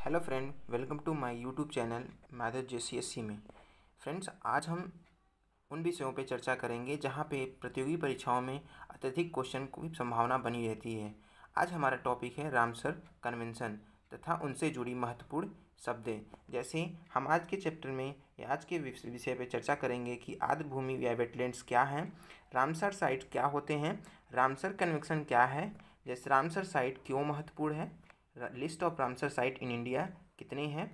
hello friend welcome to my YouTube channel मैदर जे में फ्रेंड्स आज हम उन विषयों पर चर्चा करेंगे जहाँ पे प्रतियोगी परीक्षाओं में अत्यधिक क्वेश्चन की संभावना बनी रहती है आज हमारा टॉपिक है रामसर कन्वेंशन तथा उनसे जुड़ी महत्वपूर्ण शब्दें जैसे हम आज के चैप्टर में या आज के विषय पर चर्चा करेंगे कि आर्द्रभूमि या वेटलैंड्स क्या हैं रामसर साइट क्या होते हैं रामसर कन्वेंशन क्या है जैसे रामसर साइट क्यों महत्वपूर्ण है list of Ramsar site in India कितने हैं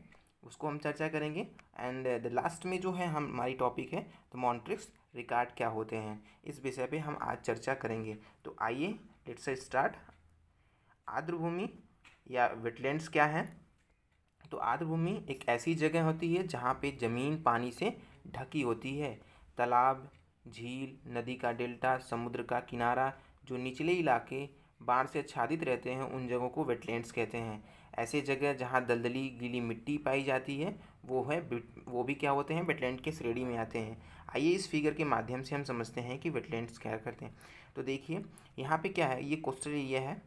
उसको हम चर्चा करेंगे एंड द लास्ट में जो है हम हमारी टॉपिक है तो मॉन्ट्रिक्स रिकार्ड क्या होते हैं इस विषय पे हम आज चर्चा करेंगे तो आइए लेट्स स्टार्ट आर्द्रभूमि या वेटलैंड्स क्या है तो आर्द्रभूमि एक ऐसी जगह होती है जहाँ पे ज़मीन पानी से ढकी होती है तालाब झील नदी का डेल्टा समुद्र का किनारा जो निचले इलाके बाढ़ से आच्छादित रहते हैं उन जगहों को वेटलैंड्स कहते हैं ऐसी जगह जहाँ दलदली गीली मिट्टी पाई जाती है वो है वो भी क्या होते हैं वेटलैंड के श्रेणी में आते हैं आइए इस फिगर के माध्यम से हम समझते हैं कि वेटलैंड्स क्या करते हैं तो देखिए यहाँ पे क्या है ये कोस्टल एरिया है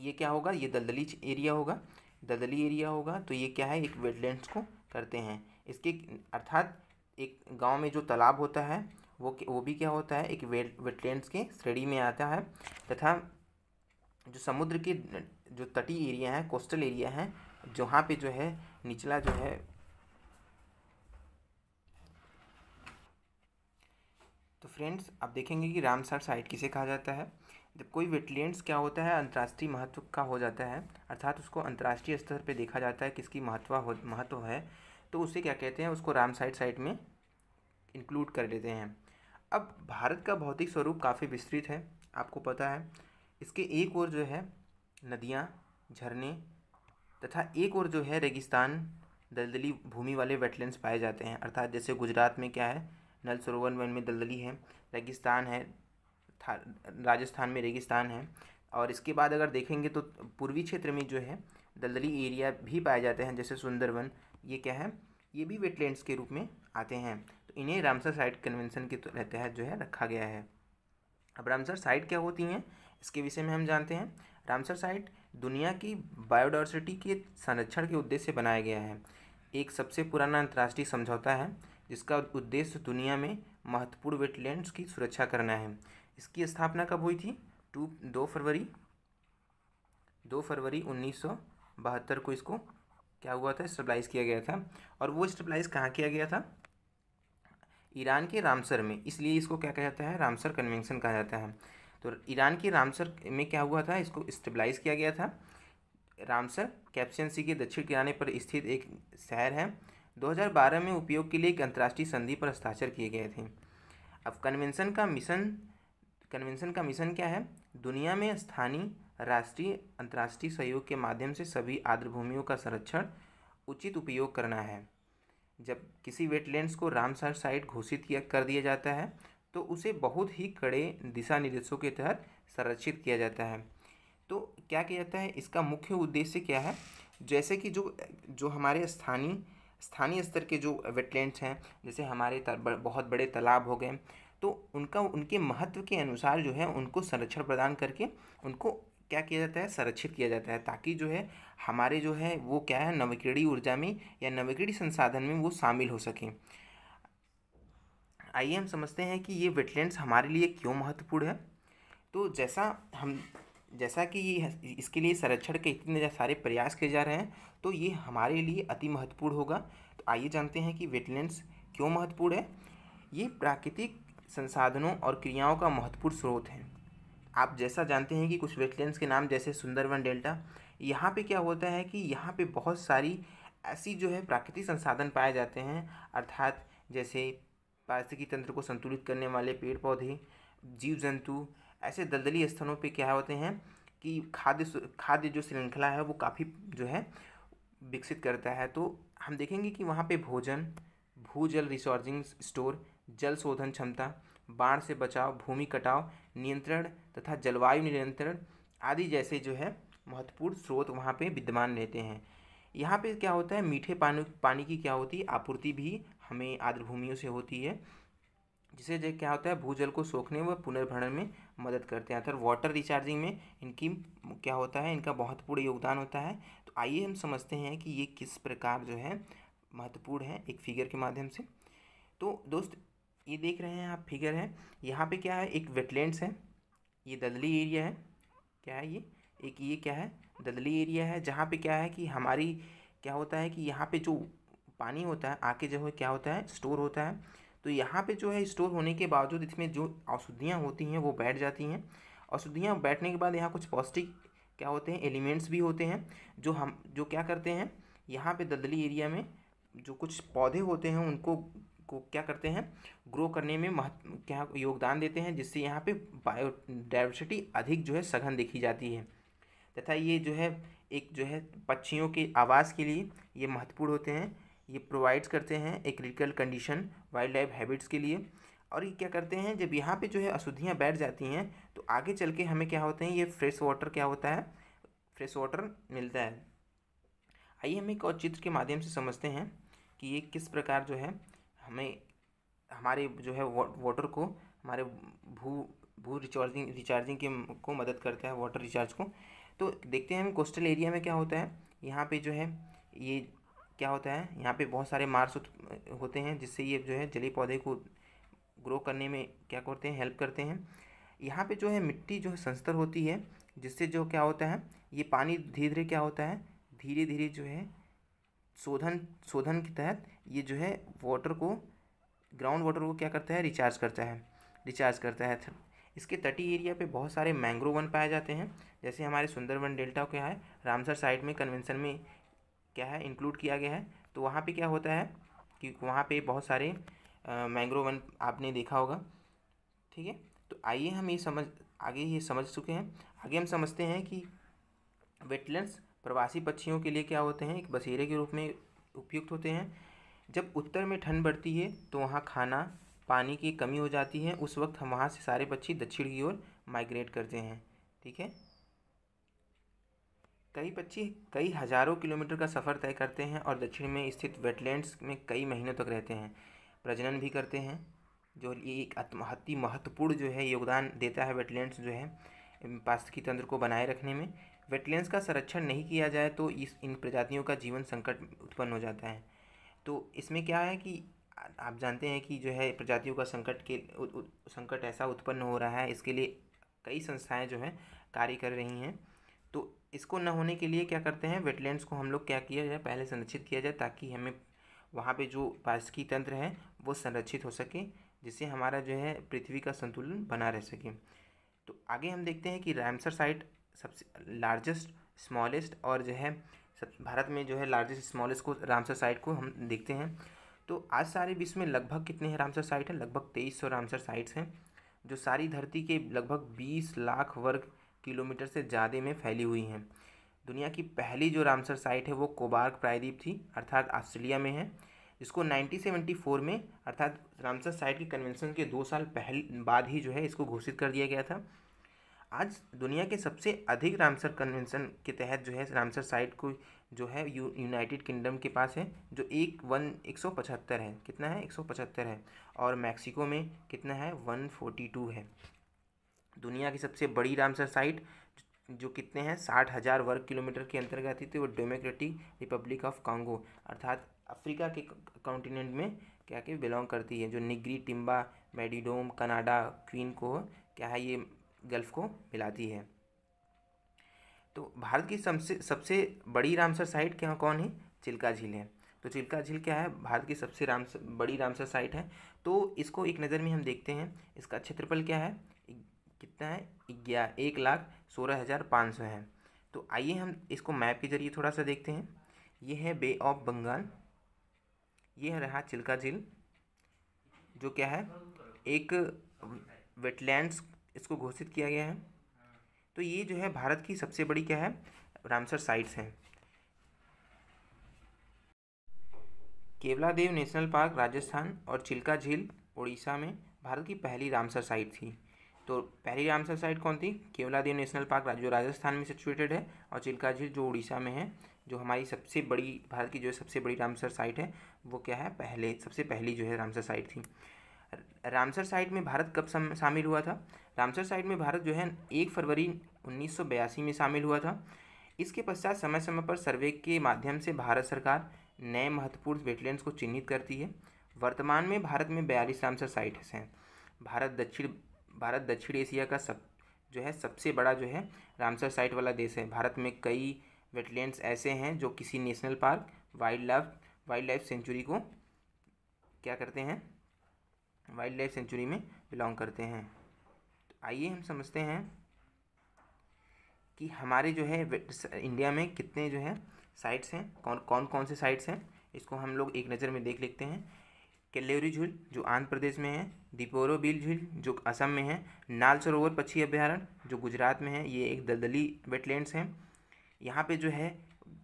ये क्या होगा ये दलदली एरिया होगा दलदली एरिया होगा तो ये क्या है एक वेटलैंड्स को करते हैं इसके अर्थात एक गाँव में जो तालाब होता है वो वो भी क्या होता है एक वेट वेटलैंड्स के श्रेणी में आता है तथा जो समुद्र की जो तटीय एरिया है कोस्टल एरिया है जहाँ पे जो है निचला जो है तो फ्रेंड्स आप देखेंगे कि रामसर साइट किसे कहा जाता है जब कोई वेटलैंड्स क्या होता है अंतर्राष्ट्रीय महत्व का हो जाता है अर्थात उसको अंतर्राष्ट्रीय स्तर पे देखा जाता है किसकी महत्व हो महत्व है तो उसे क्या कहते हैं उसको रामसाइट साइट में इंक्लूड कर लेते हैं अब भारत का भौतिक स्वरूप काफ़ी विस्तृत है आपको पता है इसके एक और जो है नदियाँ झरने तथा एक और जो है रेगिस्तान दलदली भूमि वाले वेटलैंड्स पाए जाते हैं अर्थात जैसे गुजरात में क्या है नल सरोवर वन में दलदली है रेगिस्तान है राजस्थान में रेगिस्तान है और इसके बाद अगर देखेंगे तो पूर्वी क्षेत्र में जो है दलदली एरिया भी पाए जाते हैं जैसे सुंदरवन ये क्या है ये भी वेटलैंड्स के रूप में आते हैं तो इन्हें रामसर साइट कन्वेंसन के तहत तो जो है रखा गया है अब रामसर साइट क्या होती हैं इसके विषय में हम जानते हैं रामसर साइट दुनिया की बायोडाइवर्सिटी के संरक्षण के उद्देश्य से बनाया गया है एक सबसे पुराना अंतर्राष्ट्रीय समझौता है जिसका उद्देश्य दुनिया में महत्वपूर्ण वेटलैंड्स की सुरक्षा करना है इसकी स्थापना कब हुई थी टू दो फरवरी दो फरवरी उन्नीस बहत्तर को इसको क्या हुआ था स्टेबलाइज किया गया था और वो स्टेबलाइज कहाँ किया गया था ईरान के रामसर में इसलिए इसको क्या कहा जाता है रामसर कन्वेंशन कहा जाता है तो ईरान की रामसर में क्या हुआ था इसको स्टेबलाइज किया गया था रामसर कैप्शन सी के दक्षिण किनारे पर स्थित एक शहर है 2012 में उपयोग के लिए एक अंतर्राष्ट्रीय संधि पर हस्ताक्षर किए गए थे अब कन्वेंशन का मिशन कन्वेंशन का मिशन क्या है दुनिया में स्थानीय राष्ट्रीय अंतर्राष्ट्रीय सहयोग के माध्यम से सभी आर्द्र भूमियों का संरक्षण उचित उपयोग करना है जब किसी वेटलैंड्स को रामसर साइट घोषित किया कर दिया जाता है तो उसे बहुत ही कड़े दिशा निर्देशों के तहत संरक्षित किया जाता है तो क्या किया जाता है इसका मुख्य उद्देश्य क्या है जैसे कि जो जो हमारे स्थानीय स्थानीय स्तर के जो वेटलैंड्स हैं जैसे हमारे बहुत बड़े तालाब हो गए तो उनका उनके महत्व के अनुसार जो है उनको संरक्षण प्रदान करके उनको क्या किया जाता है संरक्षित किया जाता है ताकि जो है हमारे जो है वो क्या है नवीकरणीय ऊर्जा में या नवीकरणीय संसाधन में वो शामिल हो सकें आइए हम समझते हैं कि ये वेटलैंड्स हमारे लिए क्यों महत्वपूर्ण है तो जैसा हम जैसा कि ये इसके लिए संरक्षण के इतने सारे प्रयास किए जा रहे हैं तो ये हमारे लिए अति महत्वपूर्ण होगा तो आइए जानते हैं कि वेटलैंड्स क्यों महत्वपूर्ण है ये प्राकृतिक संसाधनों और क्रियाओं का महत्वपूर्ण स्रोत है आप जैसा जानते हैं कि कुछ वेटलैंड्स के नाम जैसे सुंदरवन डेल्टा यहाँ पे क्या होता है कि यहाँ पे बहुत सारी ऐसी जो है प्राकृतिक संसाधन पाए जाते हैं अर्थात जैसे पारिस्थितिकी तंत्र को संतुलित करने वाले पेड़ पौधे जीव जंतु ऐसे दलदली स्थानों पे क्या होते हैं कि खाद्य खाद्य जो श्रृंखला है वो काफ़ी जो है विकसित करता है तो हम देखेंगे कि वहाँ पे भोजन भूजल रिसोर्जिंग स्टोर जल शोधन क्षमता बाढ़ से बचाव भूमि कटाव नियंत्रण तथा जलवायु नियंत्रण आदि जैसे जो है महत्वपूर्ण स्रोत वहाँ पे विद्यमान रहते हैं यहाँ पे क्या होता है मीठे पानी पानी की क्या होती है आपूर्ति भी हमें आर्द्र भूमियों से होती है जिसे जो क्या होता है भूजल को सोखने व पुनर्भरण में मदद करते हैं अर्थात वाटर रिचार्जिंग में इनकी क्या होता है इनका महत्वपूर्ण योगदान होता है तो आइए हम समझते हैं कि ये किस प्रकार जो है महत्वपूर्ण है एक फिगर के माध्यम से तो दोस्त ये देख रहे हैं आप फिगर है यहाँ पे क्या है एक वेटलैंड्स है ये दलदली एरिया है क्या है ये एक ये क्या है दलदली एरिया है जहाँ पे क्या है कि हमारी क्या होता है कि यहाँ पे जो पानी होता है आके जो है क्या होता है स्टोर होता है तो यहाँ पे जो है स्टोर होने के बावजूद इसमें जो औषधियाँ होती हैं वो बैठ जाती हैं औषधियाँ बैठने के बाद यहाँ कुछ पौष्टिक क्या होते हैं एलिमेंट्स भी होते हैं जो हम जो क्या करते हैं यहाँ पर दलदली एरिया में जो कुछ पौधे होते हैं उनको को क्या करते हैं ग्रो करने में महत्व क्या योगदान देते हैं जिससे यहाँ पे बायोडाइवर्सिटी अधिक जो है सघन देखी जाती है तथा ये जो है एक जो है पक्षियों के आवास के लिए ये महत्वपूर्ण होते हैं ये प्रोवाइड्स करते हैं एक critical condition wildlife habits के लिए और ये क्या करते हैं जब यहाँ पे जो है अशुद्धियाँ बैठ जाती हैं तो आगे चल के हमें क्या होते हैं ये फ्रेश वाटर क्या होता है फ्रेश वाटर मिलता है आइए हम एक और चित्र के माध्यम से समझते हैं कि ये किस प्रकार जो है हमें हमारे जो है वाटर को हमारे भू भू रिचार्जिंग रिचार्जिंग के को मदद करता है वाटर रिचार्ज को तो देखते हैं हम कोस्टल एरिया में क्या होता है यहाँ पे जो है ये क्या होता है यहाँ पे बहुत सारे मार्स होते हैं जिससे ये जो है जलीय पौधे को ग्रो करने में क्या करते हैं हेल्प करते हैं यहाँ पे जो है मिट्टी जो है संस्तर होती है जिससे जो क्या होता है ये पानी धीरे धीरे क्या होता है धीरे धीरे जो है शोधन शोधन के तहत ये जो है वाटर को ग्राउंड वाटर को क्या करता है रिचार्ज करता है रिचार्ज करता है इसके तटीय एरिया पे बहुत सारे मैंग्रोव वन पाए जाते हैं जैसे हमारे सुंदरवन डेल्टा क्या है रामसर साइड में कन्वेंशन में क्या है इंक्लूड किया गया है तो वहाँ पे क्या होता है कि वहाँ पे बहुत सारे मैंग्रोव वन आपने देखा होगा ठीक है तो आइए हम ये समझ आगे ये समझ चुके हैं आगे हम समझते हैं कि वेटलैंड्स प्रवासी पक्षियों के लिए क्या होते हैं एक बसेरे के रूप में उपयुक्त होते हैं जब उत्तर में ठंड बढ़ती है तो वहाँ खाना पानी की कमी हो जाती है उस वक्त हम वहाँ से सारे पक्षी दक्षिण की ओर माइग्रेट करते हैं ठीक है कई पक्षी कई हज़ारों किलोमीटर का सफ़र तय करते हैं और दक्षिण में स्थित वेटलैंड्स में कई महीनों तक रहते हैं प्रजनन भी करते हैं जो ये एक अति महत्वपूर्ण जो है योगदान देता है वेटलैंड्स जो है पास्की तंत्र को बनाए रखने में वेटलैंड्स का संरक्षण नहीं किया जाए तो इस इन प्रजातियों का जीवन संकट उत्पन्न हो जाता है तो इसमें क्या है कि आप जानते हैं कि जो है प्रजातियों का संकट के उ, उ, संकट ऐसा उत्पन्न हो रहा है इसके लिए कई संस्थाएं जो हैं कार्य कर रही हैं तो इसको न होने के लिए क्या करते हैं वेटलैंड्स को हम लोग क्या किया जाए पहले संरक्षित किया जाए ताकि हमें वहाँ पे जो पारिस्की तंत्र है वो संरक्षित हो सके जिससे हमारा जो है पृथ्वी का संतुलन बना रह सके तो आगे हम देखते हैं कि रामसर साइट सबसे लार्जेस्ट स्मॉलेस्ट और जो है भारत में जो है लार्जेस्ट स्मॉलेस्ट को रामसर साइट को हम देखते हैं तो आज सारे विश्व में लगभग कितने हैं रामसर साइट हैं लगभग तेईस सौ रामसर साइट्स हैं जो सारी धरती के लगभग बीस लाख वर्ग किलोमीटर से ज़्यादा में फैली हुई हैं दुनिया की पहली जो रामसर साइट है वो कोबार्क प्रायद्वीप थी अर्थात ऑस्ट्रेलिया में है इसको 1974 में अर्थात रामसर साइट के कन्वेंशन के दो साल पहल बाद ही जो है इसको घोषित कर दिया गया था आज दुनिया के सबसे अधिक रामसर कन्वेंशन के तहत जो है रामसर साइट को जो है यू यूनाइटेड किंगडम के पास है जो एक वन एक सौ पचहत्तर है कितना है एक सौ पचहत्तर है और मैक्सिको में कितना है वन फोर्टी टू है दुनिया की सबसे बड़ी रामसर साइट जो कितने हैं साठ हज़ार वर्ग किलोमीटर के अंतर्गत आती थी वो डेमोक्रेटिक रिपब्लिक ऑफ कांगो अर्थात अफ्रीका के कॉन्टिनेंट में क्या के बिलोंग करती है जो निगरी टिम्बा मेडिडोम कनाडा क्वीन को क्या है ये गल्फ़ को मिलाती है तो भारत की सबसे सबसे बड़ी रामसर साइट क्या कौन है चिल्का झील है तो चिल्का झील क्या है भारत की सबसे राम बड़ी रामसर साइट है तो इसको एक नज़र में हम देखते हैं इसका क्षेत्रफल क्या है कितना है ग्यारह एक लाख सोलह हज़ार पाँच सौ है तो आइए हम इसको मैप के जरिए थोड़ा सा देखते हैं ये है बे ऑफ बंगाल ये रहा चिल्का झील जो क्या है एक वेटलैंड्स इसको घोषित किया गया है तो ये जो है भारत की सबसे बड़ी क्या है रामसर साइट्स हैं Keoladeo national park Rajasthan और चिल्का झील उड़ीसा में भारत की पहली रामसर साइट थी तो पहली रामसर साइट कौन थी केवला देव नेशनल पार्क जो राजस्थान में सिचुएटेड है और चिल्का झील जो उड़ीसा में है जो हमारी सबसे बड़ी भारत की जो है सबसे बड़ी रामसर साइट है वो क्या है पहले सबसे पहली जो है रामसर साइट थी रामसर साइट में भारत कब शामिल हुआ था रामसर साइट में भारत जो है एक फरवरी उन्नीस में शामिल हुआ था इसके पश्चात समय समय पर सर्वे के माध्यम से भारत सरकार नए महत्वपूर्ण वेटलैंड्स को चिन्हित करती है वर्तमान में भारत में बयालीस रामसर साइट्स हैं भारत दक्षिण भारत दक्षिण एशिया का सब जो है सबसे बड़ा जो है रामसर साइट वाला देश है भारत में कई वेटलैंड्स ऐसे हैं जो किसी national park wildlife wildlife sanctuary को क्या करते हैं वाइल्ड लाइफ सेंचुरी में बिलोंग करते हैं आइए हम समझते हैं कि हमारे जो है इंडिया में कितने जो है साइट्स हैं कौन कौन कौन से साइट्स हैं इसको हम लोग एक नज़र में देख लेते हैं केल्लेवरी झील जो आंध्र प्रदेश में है दीपोरो बिल झील जो असम में है नाल सरोवर पक्षी अभ्यारण्य जो गुजरात में है ये एक दलदली वेटलैंड्स हैं यहाँ पे जो है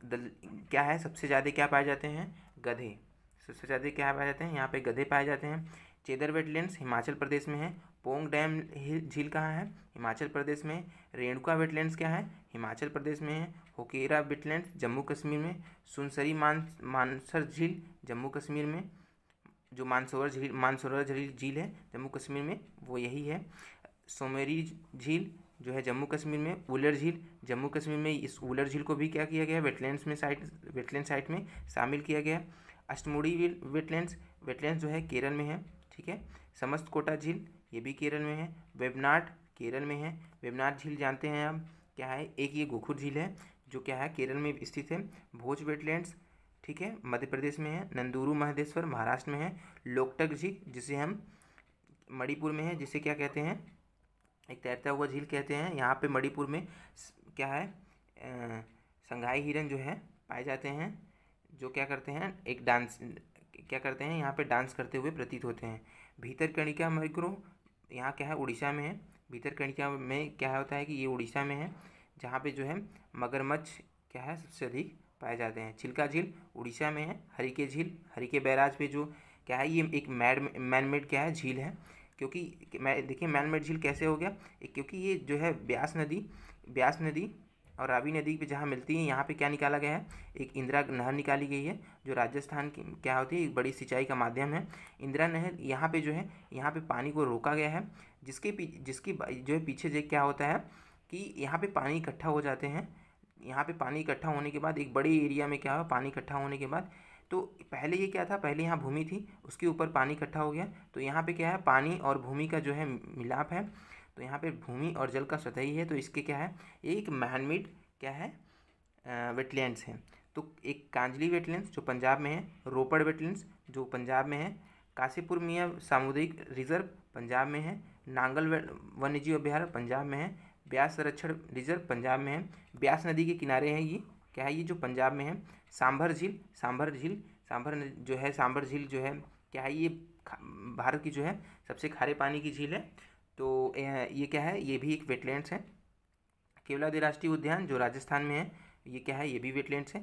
दल क्या है सबसे ज़्यादा क्या पाए जाते हैं गधे सबसे ज़्यादा क्या पाए जाते हैं यहाँ पे गधे पाए जाते हैं चेदर वेटलैंड्स हिमाचल प्रदेश में है पोंग डैम झील कहाँ है हिमाचल प्रदेश में रेणुका वेटलैंड्स क्या है हिमाचल प्रदेश में है होकेरा वेटलैंड्स जम्मू कश्मीर में सुनसरी मान मानसर झील जम्मू कश्मीर में जो मानसरोवर झील मानसरोवर झील झील है जम्मू कश्मीर में वो यही है सोमेरी झील जो है जम्मू कश्मीर में उलर झील जम्मू कश्मीर में इस उलर झील को भी क्या किया गया वेटलैंड्स में साइट वेटलैंड साइट में शामिल किया गया अष्टमुड़ी वेटलैंड्स वेटलैंड्स जो है केरल में है ठीक है समस्त कोटा झील ये भी केरल में है वेबनाट केरल में है वेबनाट झील जानते हैं हम क्या है एक ये गोखुर झील है जो क्या है केरल में स्थित है भोज वेटलैंड्स ठीक है मध्य प्रदेश में है नंदूरू महादेश्वर महाराष्ट्र में है लोकटक झील जिसे हम मणिपुर में है जिसे क्या कहते हैं एक तैरता हुआ झील कहते हैं यहाँ पे मणिपुर में क्या है संघाई हिरन जो है पाए जाते हैं जो क्या करते हैं एक डांस क्या करते हैं यहाँ पे डांस करते हुए प्रतीत होते हैं भीतर कणिका माइक्रो यहाँ क्या है उड़ीसा में है भीतर कणिका में क्या होता है कि ये उड़ीसा में है जहाँ पे जो है मगरमच्छ क्या है सबसे अधिक पाए जाते हैं छिलका झील उड़ीसा में है हरिके झील हरिके बैराज पे जो क्या है ये एक मैड मैनमेड क्या है झील है क्योंकि मैं देखिए मैनमेड झील कैसे हो गया क्योंकि ये जो है ब्यास नदी ब्यास नदी और रावी नदी पे जहाँ मिलती है यहाँ पे क्या निकाला गया है एक इंदिरा नहर निकाली गई है जो राजस्थान की क्या होती है एक बड़ी सिंचाई का माध्यम है इंदिरा नहर यहाँ पे जो है यहाँ पे पानी को रोका गया है जिसके जिसकी जो है पीछे जो क्या होता है कि यहाँ पे पानी इकट्ठा हो जाते हैं यहाँ पे पानी इकट्ठा होने के बाद एक बड़े एरिया में क्या हो पानी इकट्ठा होने के बाद तो पहले ये क्या था पहले यहाँ भूमि थी उसके ऊपर पानी इकट्ठा हो गया तो यहाँ पे क्या है पानी और भूमि का जो है मिलाप है तो यहाँ पर भूमि और जल का सतही है तो इसके क्या है एक मैनमेड क्या है वेटलैंड्स हैं तो एक कांजली वेटलैंड्स जो पंजाब में है रोपड़ वेटलैंड्स जो पंजाब में है काशीपुर मियाँ सामुदायिक रिजर्व पंजाब में है नांगल वन्य जीव अभ्यारण्य पंजाब में है ब्यास संरक्षण रिजर्व पंजाब में है ब्यास नदी के किनारे हैं ये क्या है ये जो पंजाब में है सांभर झील सांभर झील सांभर जो है सांभर झील जो है क्या है ये भारत की जो है सबसे खारे पानी की झील है तो ये क्या है ये भी एक वेटलैंड्स है केवलादी राष्ट्रीय उद्यान जो राजस्थान में है ये क्या है ये भी वेटलैंड्स है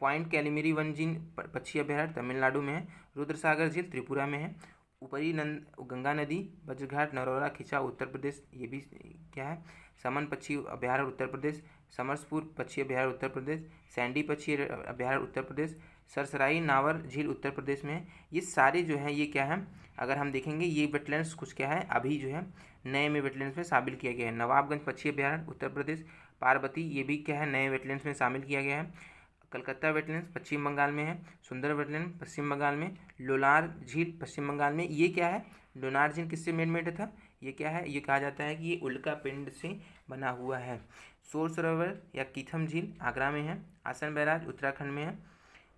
पॉइंट कैलिमेरी वन जिन पक्षी अभ्यारण तमिलनाडु में है रुद्रसागर झील त्रिपुरा में है ऊपरी नंद गंगा नदी बजघाट नरोरा खिंचा उत्तर प्रदेश ये भी क्या है समन पक्षी अभ्यारण उत्तर प्रदेश समरसपुर पक्षी अभ्यारण उत्तर प्रदेश सैंडी पक्षी अभ्यारण उत्तर प्रदेश सरसराई नावर झील उत्तर प्रदेश में ये सारे जो हैं ये क्या है अगर हम देखेंगे ये वेटलैंड्स कुछ क्या है अभी जो है नए में वेटलैंड्स में शामिल किया गया है नवाबगंज पक्षी अभ्यारण्य उत्तर प्रदेश पार्वती ये भी क्या है नए वेटलैंड्स में शामिल किया गया है कलकत्ता वेटलैंड पश्चिम बंगाल में है सुंदर वेटलैंड पश्चिम बंगाल में लोनार झील पश्चिम बंगाल में ये क्या है लोनार झील किससे मेड मेड था ये क्या है ये कहा जाता है कि ये उल्का पिंड से बना हुआ है सोर सरोवर या कीथम झील आगरा में है आसन बैराज उत्तराखंड में है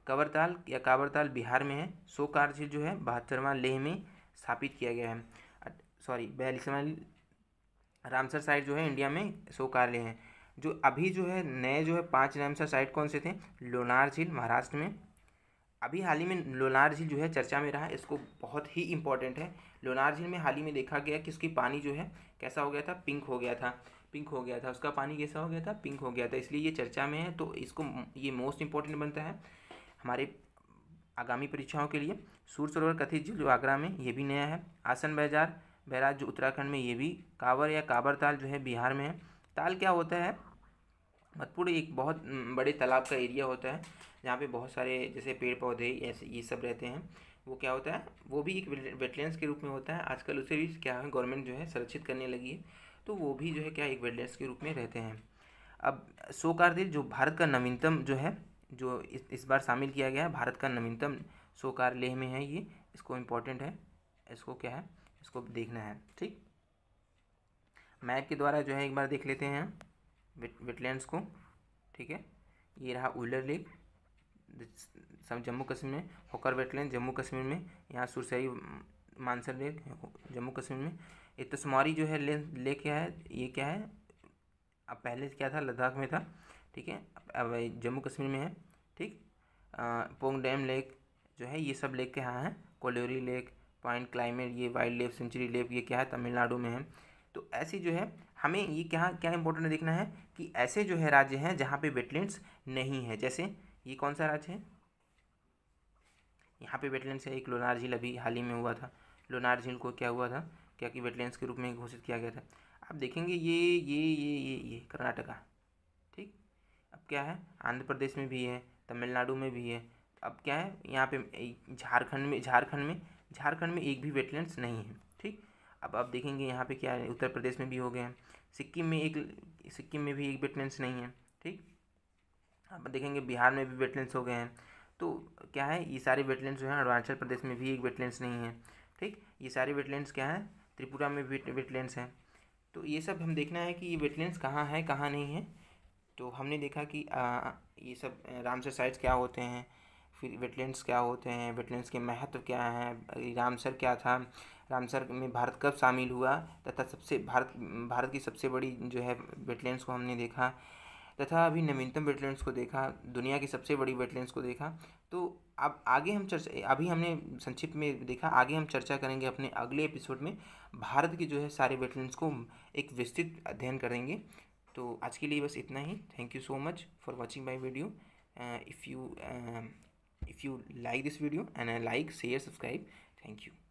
कवरताल या कावरताल बिहार में है सो कार झील जो है बहत्तरवा लेह में स्थापित किया गया है सॉरी बयालीसवा रामसर साइट जो है इंडिया में सो लेह है जो अभी जो है नए जो है पांच रामसर साइट कौन से थे लोनार झील महाराष्ट्र में अभी हाल ही में लोनार झील जो है चर्चा में रहा है इसको बहुत ही इंपॉर्टेंट है लोनार झील में हाल ही में देखा गया कि उसकी पानी जो है कैसा हो गया था पिंक हो गया था पिंक हो गया था उसका पानी कैसा हो गया था पिंक हो गया था इसलिए ये चर्चा में है तो इसको ये मोस्ट इंपॉर्टेंट बनता है हमारे आगामी परीक्षाओं के लिए सूर सरोवर कथित झील जो आगरा में ये भी नया है आसन बाजार बैराज जो उत्तराखंड में ये भी कांवर या कांवर ताल जो है बिहार में है ताल क्या होता है मतपुर एक बहुत बड़े तालाब का एरिया होता है जहाँ पे बहुत सारे जैसे पेड़ पौधे ऐसे ये सब रहते हैं वो क्या होता है वो भी एक वेटलैंड्स के रूप में होता है आजकल उसे भी क्या है गवर्नमेंट जो है संरक्षित करने लगी है तो वो भी जो है क्या एक वेटलैंड्स के रूप में रहते हैं अब शोकारदिल जो भारत का नवीनतम जो है जो इस, बार शामिल किया गया है भारत का नवीनतम सोकार लेह में है ये इसको इम्पोर्टेंट है इसको क्या है इसको देखना है ठीक मैप के द्वारा जो है एक बार देख लेते हैं वेट वेटलैंड्स को ठीक है ये रहा उलर लेक सब जम्मू कश्मीर में होकर वेटलैंड जम्मू कश्मीर में यहाँ सुरसई मानसर लेक जम्मू कश्मीर में ये जो है ले लेक क्या है ये क्या है अब पहले क्या था लद्दाख में था ठीक है जम्मू कश्मीर में है ठीक पोंग डैम लेक जो है ये सब लेक के यहाँ है कोलोरी लेक पॉइंट क्लाइमेट ये वाइल्ड लाइफ सेंचुरी लेक ये क्या है तमिलनाडु में है तो ऐसे जो है हमें ये क्या क्या इंपॉर्टेंट देखना है कि ऐसे जो है राज्य हैं जहाँ पे वेटलैंड्स नहीं है जैसे ये कौन सा राज्य है यहाँ पे वेटलैंड्स है एक लोनार झील अभी हाल ही में हुआ था लोनार झील को क्या हुआ था क्या कि वेटलैंड्स के रूप में घोषित किया गया था आप देखेंगे ये ये ये ये ये कर्नाटका क्या है आंध्र प्रदेश में भी है तमिलनाडु में भी है अब क्या है यहाँ पे झारखंड में झारखंड में झारखंड में एक भी वेटलैंड्स नहीं है ठीक अब आप देखेंगे यहाँ पे क्या है उत्तर प्रदेश में भी हो गए हैं सिक्किम में एक सिक्किम में भी एक वेटलैंड्स नहीं है ठीक आप देखेंगे बिहार में भी वेटलैंड्स हो गए हैं तो क्या है ये सारे वेटलैंड्स जो हैं अरुणाचल प्रदेश में भी एक वेटलैंड्स नहीं है ठीक ये सारे वेटलैंड्स क्या हैं त्रिपुरा में भी वेटलैंड्स हैं तो ये सब हम देखना है कि ये वेटलैंड्स कहाँ है कहाँ नहीं है तो हमने देखा कि आ, ये सब रामसर साइट्स क्या होते हैं फिर वेटलैंड्स क्या होते हैं वेटलैंड्स के महत्व क्या हैं रामसर क्या था रामसर में भारत कब शामिल हुआ तथा सबसे भारत भारत की सबसे बड़ी जो है वेटलैंड्स को हमने देखा तथा अभी नवीनतम वेटलैंड्स को देखा दुनिया की सबसे बड़ी वेटलैंड्स को देखा तो अब आगे हम चर्चा अभी हमने संक्षिप्त में देखा आगे हम चर्चा करेंगे अपने अगले एपिसोड में भारत की जो है सारे वेटलैंड्स को एक विस्तृत अध्ययन करेंगे तो आज के लिए बस इतना ही thank you so much for watching my video if you if you like this video and I like share subscribe thank you